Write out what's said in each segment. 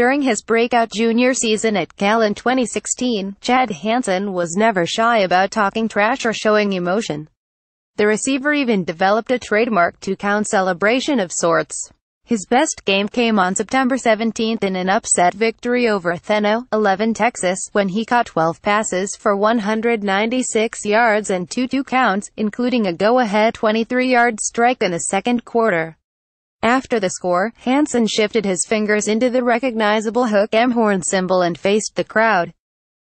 During his breakout junior season at Cal in 2016, Chad Hansen was never shy about talking trash or showing emotion. The receiver even developed a trademark two-count celebration of sorts. His best game came on September 17 in an upset victory over Theno, 11 Texas, when he caught 12 passes for 196 yards and two two counts, including a go-ahead 23-yard strike in the second quarter. After the score, Hanson shifted his fingers into the recognizable hook M horn symbol and faced the crowd.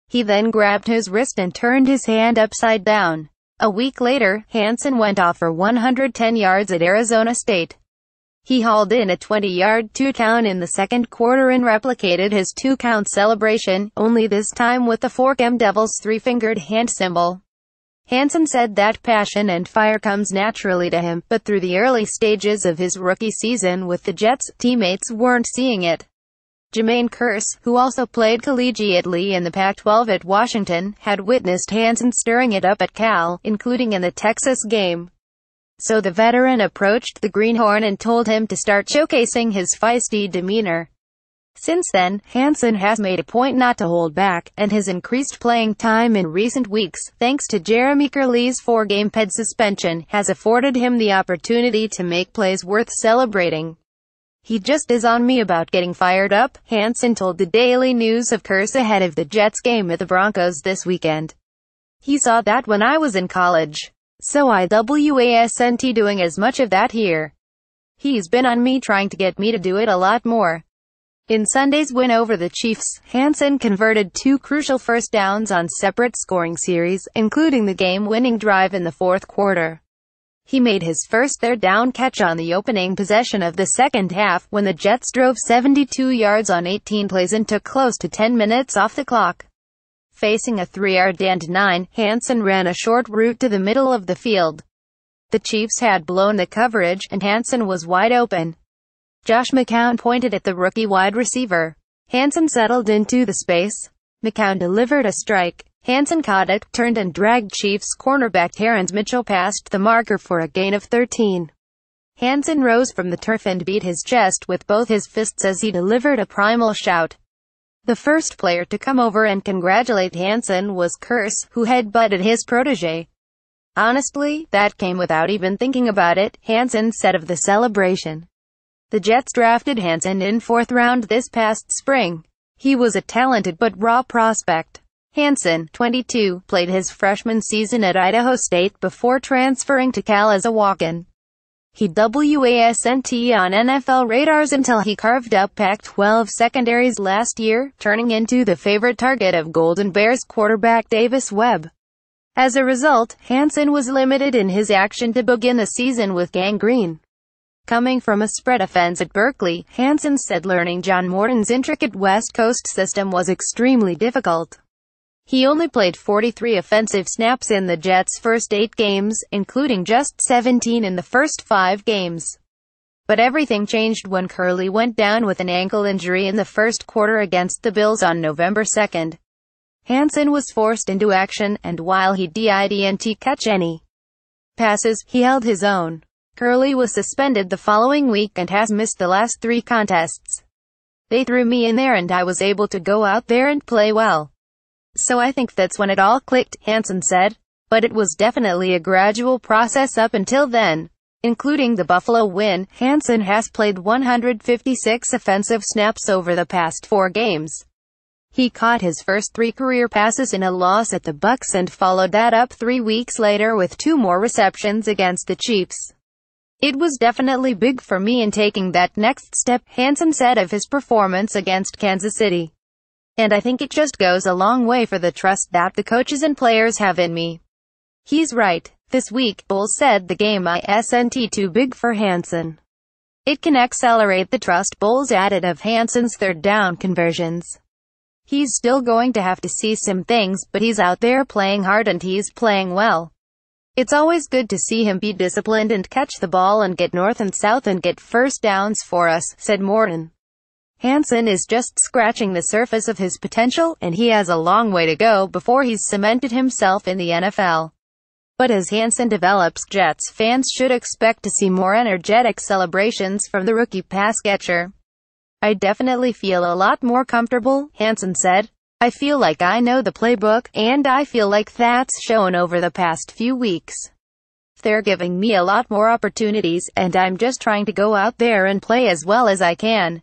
He then grabbed his wrist and turned his hand upside down. A week later, Hanson went off for 110 yards at Arizona State. He hauled in a 20-yard two-count in the second quarter and replicated his two-count celebration, only this time with the fork M Devil's three-fingered hand symbol. Hanson said that passion and fire comes naturally to him, but through the early stages of his rookie season with the Jets, teammates weren't seeing it. Jermaine Curse, who also played collegiately in the Pac-12 at Washington, had witnessed Hanson stirring it up at Cal, including in the Texas game. So the veteran approached the Greenhorn and told him to start showcasing his feisty demeanor. Since then, Hansen has made a point not to hold back, and has increased playing time in recent weeks, thanks to Jeremy Curley's four-game ped suspension, has afforded him the opportunity to make plays worth celebrating. He just is on me about getting fired up, Hansen told the Daily News of Curse ahead of the Jets game at the Broncos this weekend. He saw that when I was in college. So I wasn't doing as much of that here. He's been on me trying to get me to do it a lot more. In Sunday's win over the Chiefs, Hansen converted two crucial first downs on separate scoring series, including the game-winning drive in the fourth quarter. He made his first third down catch on the opening possession of the second half when the Jets drove 72 yards on 18 plays and took close to 10 minutes off the clock. Facing a three-yard and nine, Hansen ran a short route to the middle of the field. The Chiefs had blown the coverage, and Hansen was wide open. Josh McCown pointed at the rookie wide receiver. Hansen settled into the space. McCown delivered a strike. Hansen caught it, turned and dragged Chiefs cornerback Terrence Mitchell past the marker for a gain of 13. Hansen rose from the turf and beat his chest with both his fists as he delivered a primal shout. The first player to come over and congratulate Hansen was Curse, who headbutted his protege. Honestly, that came without even thinking about it, Hansen said of the celebration. The Jets drafted Hansen in fourth round this past spring. He was a talented but raw prospect. Hansen, 22, played his freshman season at Idaho State before transferring to Cal as a walk-in. He WASNT on NFL radars until he carved up Pac-12 secondaries last year, turning into the favorite target of Golden Bears quarterback Davis Webb. As a result, Hansen was limited in his action to begin the season with gangrene. Coming from a spread offense at Berkeley, Hansen said learning John Morton's intricate West Coast system was extremely difficult. He only played 43 offensive snaps in the Jets' first eight games, including just 17 in the first five games. But everything changed when Curley went down with an ankle injury in the first quarter against the Bills on November 2. Hansen was forced into action, and while he didn't catch any passes, he held his own. Hurley was suspended the following week and has missed the last three contests. They threw me in there and I was able to go out there and play well. So I think that's when it all clicked, Hansen said. But it was definitely a gradual process up until then. Including the Buffalo win, Hansen has played 156 offensive snaps over the past four games. He caught his first three career passes in a loss at the Bucks and followed that up three weeks later with two more receptions against the Chiefs. It was definitely big for me in taking that next step, Hanson said of his performance against Kansas City. And I think it just goes a long way for the trust that the coaches and players have in me. He's right. This week, Bulls said the game isn't too big for Hanson. It can accelerate the trust Bulls added of Hanson's third down conversions. He's still going to have to see some things, but he's out there playing hard and he's playing well. It's always good to see him be disciplined and catch the ball and get north and south and get first downs for us, said Morton. Hansen is just scratching the surface of his potential, and he has a long way to go before he's cemented himself in the NFL. But as Hansen develops, Jets fans should expect to see more energetic celebrations from the rookie pass catcher. I definitely feel a lot more comfortable, Hansen said. I feel like I know the playbook, and I feel like that's shown over the past few weeks. They're giving me a lot more opportunities, and I'm just trying to go out there and play as well as I can.